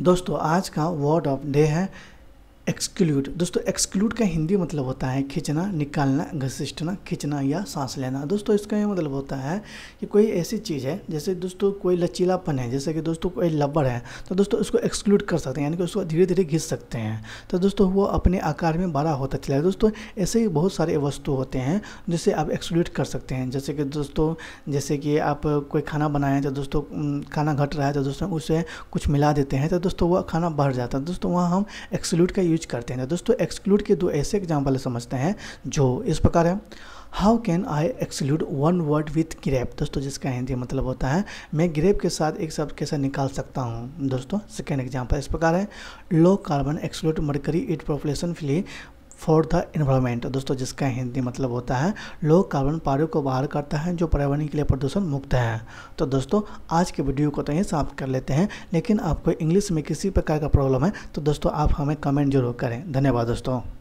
दोस्तों आज का वर्ड ऑफ डे है एक्सक्लूड दोस्तों एक्सक्लूड का हिंदी मतलब होता है खींचना निकालना घसीटना खींचना या सांस लेना दोस्तों इसका ये मतलब होता है कि कोई ऐसी चीज़ है जैसे दोस्तों कोई लचीलापन है जैसे कि दोस्तों कोई लबड़ है तो दोस्तों इसको एक्सक्लूड कर सकते हैं यानी कि उसको धीरे धीरे घिस सकते हैं तो दोस्तों वो अपने आकार में बड़ा होता चला है दोस्तों ऐसे ही बहुत सारे वस्तु होते हैं जिसे आप एक्सक्लूड कर सकते हैं जैसे कि दोस्तों जैसे कि आप कोई खाना बनाए तो दोस्तों खाना घट रहा है तो दोस्तों उसे कुछ मिला देते हैं तो दोस्तों वह खाना बढ़ जाता है दोस्तों वहाँ हम एक्सक्लूड का यूज करते हैं दोस्तों एक्सक्लूड के दो ऐसे एग्जाम्पल समझते हैं जो इस प्रकार है how can I exclude one word with grape दोस्तों जिसका हिंदी मतलब होता है मैं ग्रेप के साथ एक शब्द कैसे निकाल सकता हूँ दोस्तों सेकेंड एग्जाम्पल इस प्रकार है low carbon exclude mercury it propulsion flee for the environment दोस्तों जिसका हिंदी मतलब होता है लोग कार्बन पारियों को बाहर करता है जो पर्यावरण के लिए प्रदूषण मुक्त है तो दोस्तों आज के वीडियो को तो यही समाप्त कर लेते हैं लेकिन आपको इंग्लिश में किसी प्रकार का प्रॉब्लम है तो दोस्तों आप हमें कमेंट जरूर करें धन्यवाद दोस्तों